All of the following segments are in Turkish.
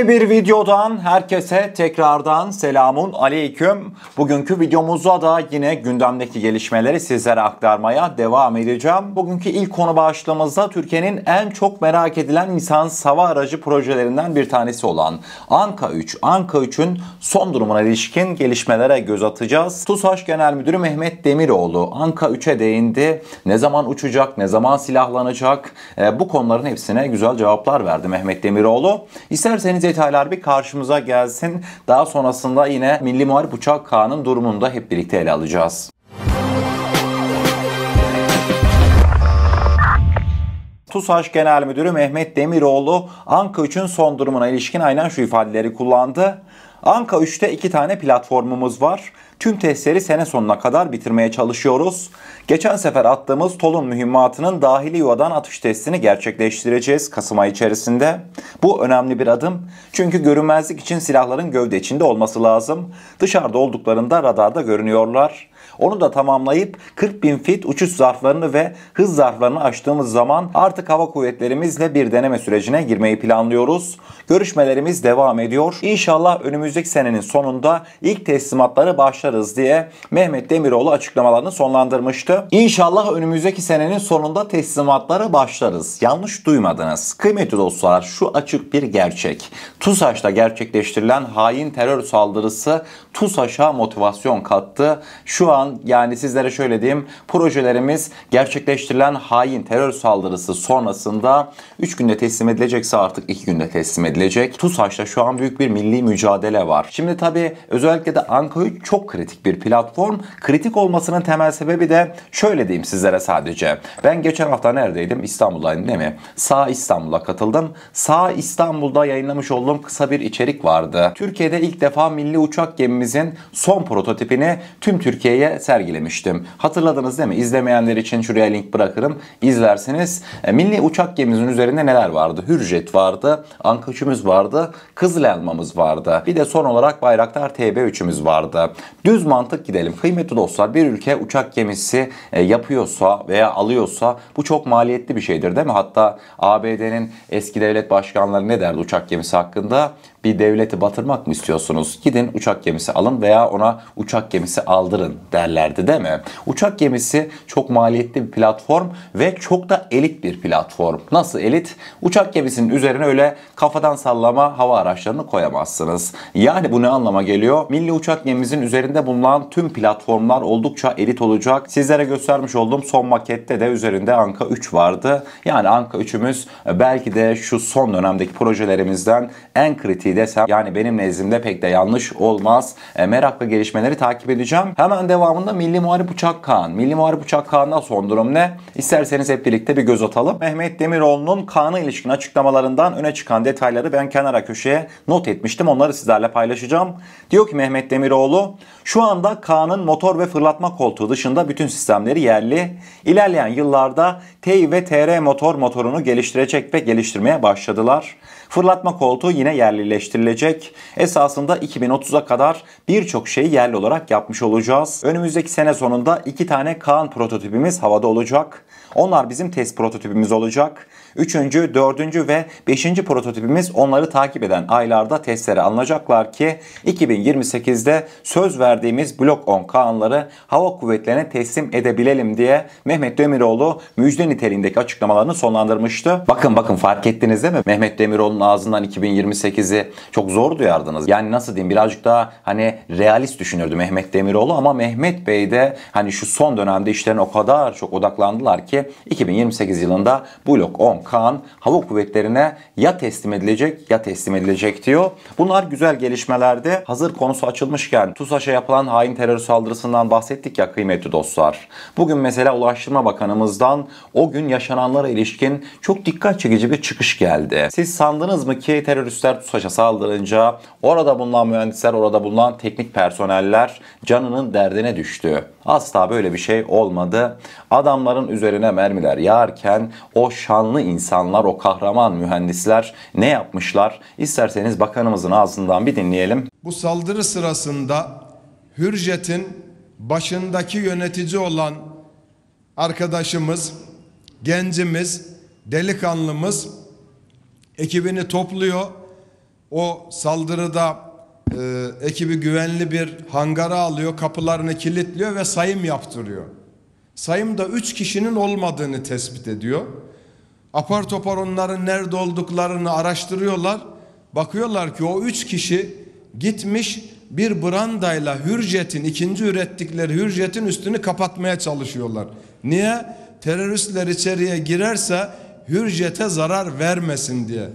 Yeni bir videodan herkese tekrardan selamun aleyküm. Bugünkü videomuzda da yine gündemdeki gelişmeleri sizlere aktarmaya devam edeceğim. Bugünkü ilk konu başlığımızda Türkiye'nin en çok merak edilen insan hava aracı projelerinden bir tanesi olan Anka 3. Anka 3'ün son durumuna ilişkin gelişmelere göz atacağız. TUSAŞ Genel Müdürü Mehmet Demiroğlu Anka 3'e değindi. Ne zaman uçacak, ne zaman silahlanacak? E, bu konuların hepsine güzel cevaplar verdi Mehmet Demiroğlu. İsterseniz detaylar bir karşımıza gelsin. Daha sonrasında yine Milli Muharip Uçak Kağan'ın durumunu da hep birlikte ele alacağız. TUSAŞ Genel Müdürü Mehmet Demiroğlu Anka 3'ün son durumuna ilişkin aynen şu ifadeleri kullandı. Anka 3'te iki tane platformumuz var. Tüm testleri sene sonuna kadar bitirmeye çalışıyoruz. Geçen sefer attığımız Tolun mühimmatının dahili yuvadan atış testini gerçekleştireceğiz Kasım ayı içerisinde. Bu önemli bir adım. Çünkü görünmezlik için silahların gövde içinde olması lazım. Dışarıda olduklarında radarda görünüyorlar. Onu da tamamlayıp 40 bin fit uçuş zarflarını ve hız zarflarını açtığımız zaman artık hava kuvvetlerimizle bir deneme sürecine girmeyi planlıyoruz. Görüşmelerimiz devam ediyor. İnşallah önümüzdeki senenin sonunda ilk teslimatları başlarız diye Mehmet Demiroğlu açıklamalarını sonlandırmıştı. İnşallah önümüzdeki senenin sonunda teslimatları başlarız. Yanlış duymadınız. Kıymetli dostlar şu açık bir gerçek. TUSAŞ'ta gerçekleştirilen hain terör saldırısı TUSAŞ'a motivasyon kattı. Şu an yani sizlere şöyle diyeyim projelerimiz gerçekleştirilen hain terör saldırısı sonrasında 3 günde teslim edilecekse artık 2 günde teslim edilecek. TUSAŞ'ta şu an büyük bir milli mücadele var. Şimdi tabii özellikle de Anka çok kritik bir platform. Kritik olmasının temel sebebi de şöyle diyeyim sizlere sadece. Ben geçen hafta neredeydim? İstanbul'daydım değil mi? Sağ İstanbul'a katıldım. Sağ İstanbul'da yayınlamış olduğum kısa bir içerik vardı. Türkiye'de ilk defa milli uçak gemimizin son prototipini tüm Türkiye'ye sergilemiştim. Hatırladınız değil mi? İzlemeyenler için şuraya link bırakırım. İzlersiniz. E, Milli uçak gemimizin üzerinde neler vardı? Hürjet vardı, Ankaç'ımız vardı, Kızıl Elmamız vardı. Bir de son olarak Bayraktar TB3'ümüz vardı. Düz mantık gidelim. Kıymetli dostlar bir ülke uçak gemisi e, yapıyorsa veya alıyorsa bu çok maliyetli bir şeydir değil mi? Hatta ABD'nin eski devlet başkanları ne derdi uçak gemisi hakkında? bir devleti batırmak mı istiyorsunuz? Gidin uçak gemisi alın veya ona uçak gemisi aldırın derlerdi değil mi? Uçak gemisi çok maliyetli bir platform ve çok da elit bir platform. Nasıl elit? Uçak gemisinin üzerine öyle kafadan sallama hava araçlarını koyamazsınız. Yani bu ne anlama geliyor? Milli uçak gemimizin üzerinde bulunan tüm platformlar oldukça elit olacak. Sizlere göstermiş olduğum son makette de üzerinde Anka 3 vardı. Yani Anka 3'ümüz e, belki de şu son dönemdeki projelerimizden en kritik ettiği desem yani benim nezdimde pek de yanlış olmaz. E, merakla gelişmeleri takip edeceğim. Hemen devamında Milli Muharip Uçak Kaan. Milli Muharip Uçak Kaan'dan son durum ne? İsterseniz hep birlikte bir göz atalım. Mehmet Demiroğlu'nun Kaan'a ilişkin açıklamalarından öne çıkan detayları ben kenara köşeye not etmiştim. Onları sizlerle paylaşacağım. Diyor ki Mehmet Demiroğlu şu anda Kaan'ın motor ve fırlatma koltuğu dışında bütün sistemleri yerli. İlerleyen yıllarda TEİ ve TR motor motorunu geliştirecek ve geliştirmeye başladılar. Fırlatma koltuğu yine yerlileştirilecek. Esasında 2030'a kadar birçok şeyi yerli olarak yapmış olacağız. Önümüzdeki sene sonunda iki tane Kaan prototipimiz havada olacak. Onlar bizim test prototipimiz olacak. Üçüncü, dördüncü ve beşinci prototipimiz onları takip eden aylarda testlere alınacaklar ki 2028'de söz verdiğimiz Blok 10 kanları hava kuvvetlerine teslim edebilelim diye Mehmet Demiroğlu müjde niteliğindeki açıklamalarını sonlandırmıştı. Bakın bakın fark ettiniz değil mi? Mehmet Demiroğlu'nun ağzından 2028'i çok zor duyardınız. Yani nasıl diyeyim birazcık daha hani realist düşünürdü Mehmet Demiroğlu ama Mehmet Bey de hani şu son dönemde işlerine o kadar çok odaklandılar ki 2028 yılında Blok 10 Kaan Hava Kuvvetleri'ne ya teslim edilecek ya teslim edilecek diyor. Bunlar güzel gelişmelerde hazır konusu açılmışken TUSAŞ'a yapılan hain terör saldırısından bahsettik ya kıymetli dostlar. Bugün mesela Ulaştırma Bakanımızdan o gün yaşananlara ilişkin çok dikkat çekici bir çıkış geldi. Siz sandınız mı ki teröristler TUSAŞ'a saldırınca orada bulunan mühendisler, orada bulunan teknik personeller canının derdine düştü. Asla böyle bir şey olmadı. Adamların üzerine mermiler yağarken o şanlı insanlar, o kahraman mühendisler ne yapmışlar? İsterseniz bakanımızın ağzından bir dinleyelim. Bu saldırı sırasında Hürjet'in başındaki yönetici olan arkadaşımız, gencimiz, delikanlımız ekibini topluyor. O saldırıda e, ekibi güvenli bir hangara alıyor, kapılarını kilitliyor ve sayım yaptırıyor. Sayımda üç kişinin olmadığını tespit ediyor. Apar topar onların nerede olduklarını araştırıyorlar. Bakıyorlar ki o üç kişi gitmiş bir brandayla hürjetin, ikinci ürettikleri hürjetin üstünü kapatmaya çalışıyorlar. Niye? Teröristler içeriye girerse hürjete zarar vermesin diye.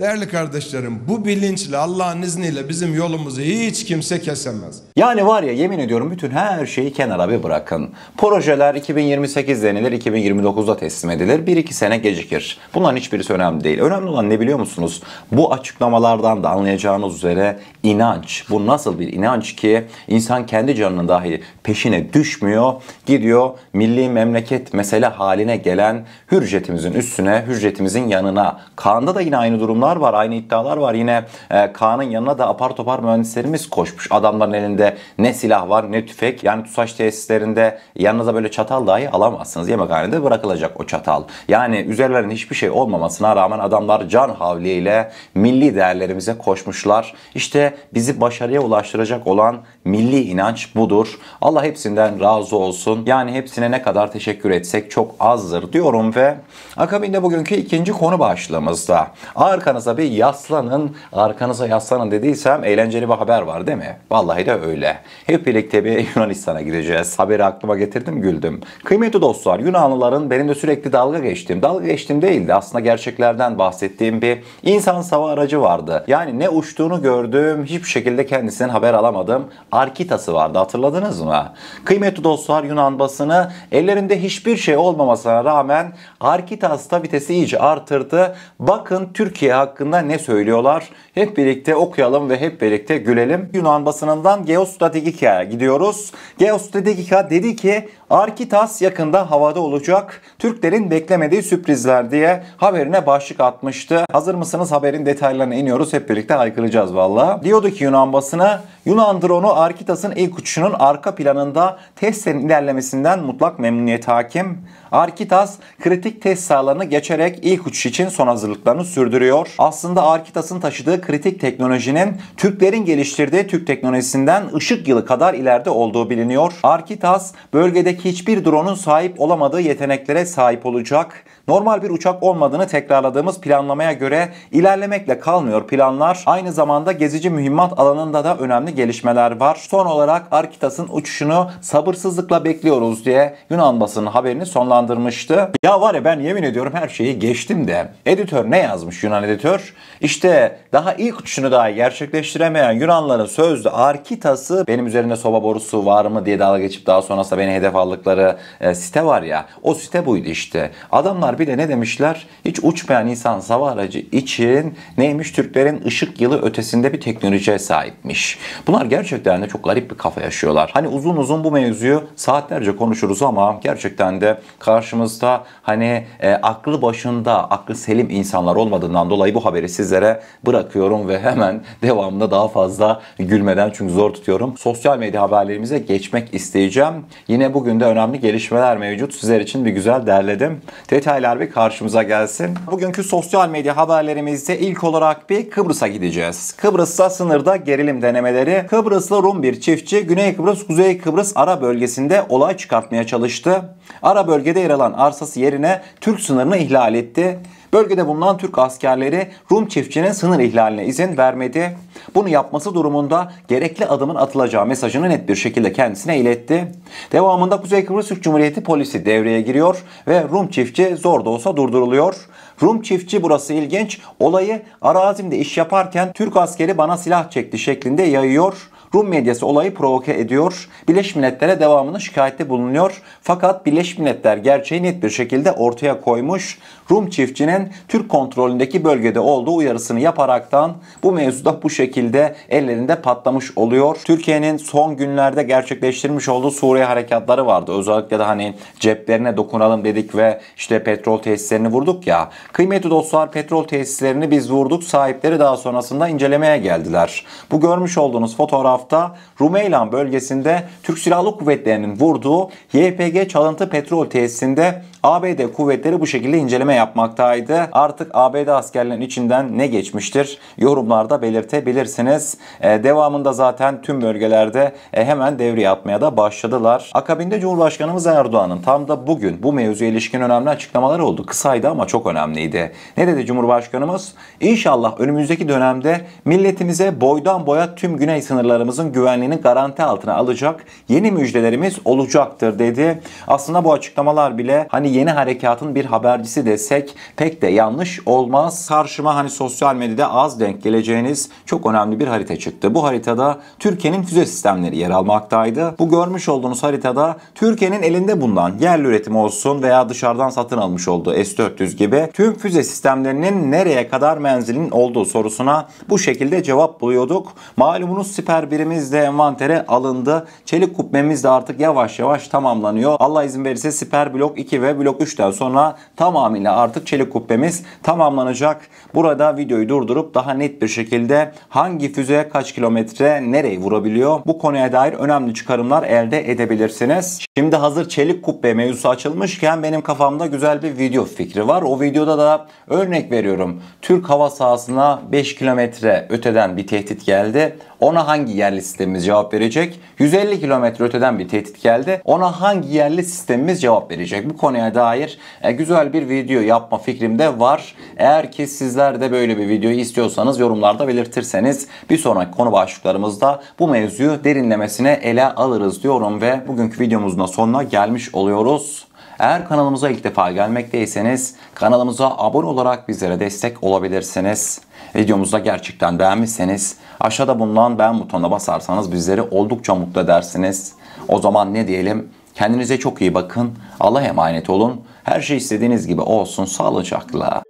Değerli kardeşlerim bu bilinçle Allah'ın izniyle bizim yolumuzu hiç kimse kesemez. Yani var ya yemin ediyorum bütün her şeyi kenara bir bırakın. Projeler 2028 denilir 2029'da teslim edilir 1-2 sene gecikir. Bunların hiçbirisi önemli değil. Önemli olan ne biliyor musunuz? Bu açıklamalardan da anlayacağınız üzere inanç. Bu nasıl bir inanç ki insan kendi canının dahi peşine düşmüyor. Gidiyor milli memleket mesele haline gelen hürjetimizin üstüne hürjetimizin yanına. Kaan'da da yine aynı durumlar iddialar var. Aynı iddialar var. Yine e, Kaan'ın yanına da apar topar mühendislerimiz koşmuş. Adamların elinde ne silah var ne tüfek. Yani TUSAŞ tesislerinde yanınıza böyle çatal dahi alamazsınız. Yemekhanede bırakılacak o çatal. Yani üzerlerinde hiçbir şey olmamasına rağmen adamlar can havliyle milli değerlerimize koşmuşlar. İşte bizi başarıya ulaştıracak olan milli inanç budur. Allah hepsinden razı olsun. Yani hepsine ne kadar teşekkür etsek çok azdır diyorum ve akabinde bugünkü ikinci konu başlığımızda arkanız arkanıza bir yaslanın, arkanıza yaslanın dediysem eğlenceli bir haber var değil mi? Vallahi de öyle. Hep birlikte bir Yunanistan'a gideceğiz. Haberi aklıma getirdim güldüm. Kıymetli dostlar Yunanlıların benim de sürekli dalga geçtiğim, dalga geçtiğim değildi. Aslında gerçeklerden bahsettiğim bir insan sava aracı vardı. Yani ne uçtuğunu gördüm, hiçbir şekilde kendisinden haber alamadım. Arkitası vardı hatırladınız mı? Kıymetli dostlar Yunan basını ellerinde hiçbir şey olmamasına rağmen Arkitas'ta vitesi iyice artırdı. Bakın Türkiye hakkında ne söylüyorlar? Hep birlikte okuyalım ve hep birlikte gülelim. Yunan basınından Geostratégika gidiyoruz. Geostratégika dedi ki Arkitas yakında havada olacak. Türklerin beklemediği sürprizler diye haberine başlık atmıştı. Hazır mısınız haberin detaylarına iniyoruz. Hep birlikte haykıracağız valla. Diyordu ki Yunan basını Yunan dronu Arkitas'ın ilk uçuşunun arka planında testlerin ilerlemesinden mutlak memnuniyet hakim. Arkitas kritik test sahalarını geçerek ilk uçuş için son hazırlıklarını sürdürüyor. Aslında Arkitas'ın taşıdığı kritik teknolojinin Türklerin geliştirdiği Türk teknolojisinden ışık yılı kadar ileride olduğu biliniyor. Arkitas bölgedeki hiçbir drone'un sahip olamadığı yeteneklere sahip olacak normal bir uçak olmadığını tekrarladığımız planlamaya göre ilerlemekle kalmıyor planlar. Aynı zamanda gezici mühimmat alanında da önemli gelişmeler var. Son olarak Arkitas'ın uçuşunu sabırsızlıkla bekliyoruz diye Yunan basının haberini sonlandırmıştı. Ya var ya ben yemin ediyorum her şeyi geçtim de editör ne yazmış Yunan editör? İşte daha ilk uçuşunu daha gerçekleştiremeyen Yunanların sözlü Arkitas'ı benim üzerinde soba borusu var mı diye dalga geçip daha sonrasında beni hedef aldıkları e, site var ya o site buydu işte. Adamlar bir de ne demişler? Hiç uçmayan insan hava aracı için neymiş? Türklerin ışık yılı ötesinde bir teknolojiye sahipmiş. Bunlar gerçekten de çok garip bir kafa yaşıyorlar. Hani uzun uzun bu mevzuyu saatlerce konuşuruz ama gerçekten de karşımızda hani e, aklı başında, aklı selim insanlar olmadığından dolayı bu haberi sizlere bırakıyorum ve hemen devamında daha fazla gülmeden çünkü zor tutuyorum. Sosyal medya haberlerimize geçmek isteyeceğim. Yine bugün de önemli gelişmeler mevcut. Sizler için bir güzel derledim. Detaylar tekrar bir karşımıza gelsin. Bugünkü sosyal medya haberlerimizde ilk olarak bir Kıbrıs'a gideceğiz. Kıbrıs'ta sınırda gerilim denemeleri Kıbrıslı Rum bir çiftçi Güney Kıbrıs Kuzey Kıbrıs ara bölgesinde olay çıkartmaya çalıştı. Ara bölgede yer alan arsası yerine Türk sınırını ihlal etti. Bölgede bulunan Türk askerleri Rum çiftçinin sınır ihlaline izin vermedi. Bunu yapması durumunda gerekli adımın atılacağı mesajını net bir şekilde kendisine iletti. Devamında Kuzey Kıbrıs Türk Cumhuriyeti polisi devreye giriyor ve Rum çiftçi zor da olsa durduruluyor. Rum çiftçi burası ilginç olayı arazimde iş yaparken Türk askeri bana silah çekti şeklinde yayıyor. Rum medyası olayı provoke ediyor. Birleşmiş Milletler'e devamını şikayette bulunuyor. Fakat Birleşmiş Milletler gerçeği net bir şekilde ortaya koymuş. Rum çiftçinin Türk kontrolündeki bölgede olduğu uyarısını yaparaktan bu mevzuda bu şekilde ellerinde patlamış oluyor. Türkiye'nin son günlerde gerçekleştirmiş olduğu Suriye harekatları vardı. Özellikle de hani ceplerine dokunalım dedik ve işte petrol tesislerini vurduk ya. Kıymetli dostlar petrol tesislerini biz vurduk. Sahipleri daha sonrasında incelemeye geldiler. Bu görmüş olduğunuz fotoğraf hafta Rumeylan bölgesinde Türk Silahlı Kuvvetleri'nin vurduğu YPG çalıntı petrol tesisinde ABD kuvvetleri bu şekilde inceleme yapmaktaydı. Artık ABD askerlerin içinden ne geçmiştir? Yorumlarda belirtebilirsiniz. E, devamında zaten tüm bölgelerde e, hemen devreye atmaya da başladılar. Akabinde Cumhurbaşkanımız Erdoğan'ın tam da bugün bu mevzuya ilişkin önemli açıklamalar oldu. Kısaydı ama çok önemliydi. Ne dedi Cumhurbaşkanımız? İnşallah önümüzdeki dönemde milletimize boydan boya tüm güney sınırlarımızın güvenliğini garanti altına alacak yeni müjdelerimiz olacaktır dedi. Aslında bu açıklamalar bile hani yani yeni harekatın bir habercisi desek pek de yanlış olmaz. Karşıma hani sosyal medyada az denk geleceğiniz çok önemli bir harita çıktı. Bu haritada Türkiye'nin füze sistemleri yer almaktaydı. Bu görmüş olduğunuz haritada Türkiye'nin elinde bulunan yerli üretim olsun veya dışarıdan satın almış olduğu S-400 gibi tüm füze sistemlerinin nereye kadar menzilin olduğu sorusuna bu şekilde cevap buluyorduk. Malumunuz siper birimiz de envantere alındı. Çelik kubbemiz de artık yavaş yavaş tamamlanıyor. Allah izin verirse siper blok 2 ve blok 3'ten sonra tamamıyla artık çelik kubbemiz tamamlanacak. Burada videoyu durdurup daha net bir şekilde hangi füze kaç kilometre nereye vurabiliyor bu konuya dair önemli çıkarımlar elde edebilirsiniz. Şimdi hazır çelik kubbe mevzusu açılmışken benim kafamda güzel bir video fikri var. O videoda da örnek veriyorum. Türk hava sahasına 5 kilometre öteden bir tehdit geldi ona hangi yerli sistemimiz cevap verecek? 150 kilometre öteden bir tehdit geldi. Ona hangi yerli sistemimiz cevap verecek? Bu konuya dair e, güzel bir video yapma fikrimde var. Eğer ki sizler de böyle bir video istiyorsanız yorumlarda belirtirseniz bir sonraki konu başlıklarımızda bu mevzuyu derinlemesine ele alırız diyorum ve bugünkü videomuzun da sonuna gelmiş oluyoruz. Eğer kanalımıza ilk defa gelmekteyseniz kanalımıza abone olarak bizlere destek olabilirsiniz. Videomuzda gerçekten beğenmişseniz aşağıda bulunan beğen butonuna basarsanız bizleri oldukça mutlu edersiniz. O zaman ne diyelim? Kendinize çok iyi bakın. Allah'a emanet olun. Her şey istediğiniz gibi olsun. Sağlıcakla.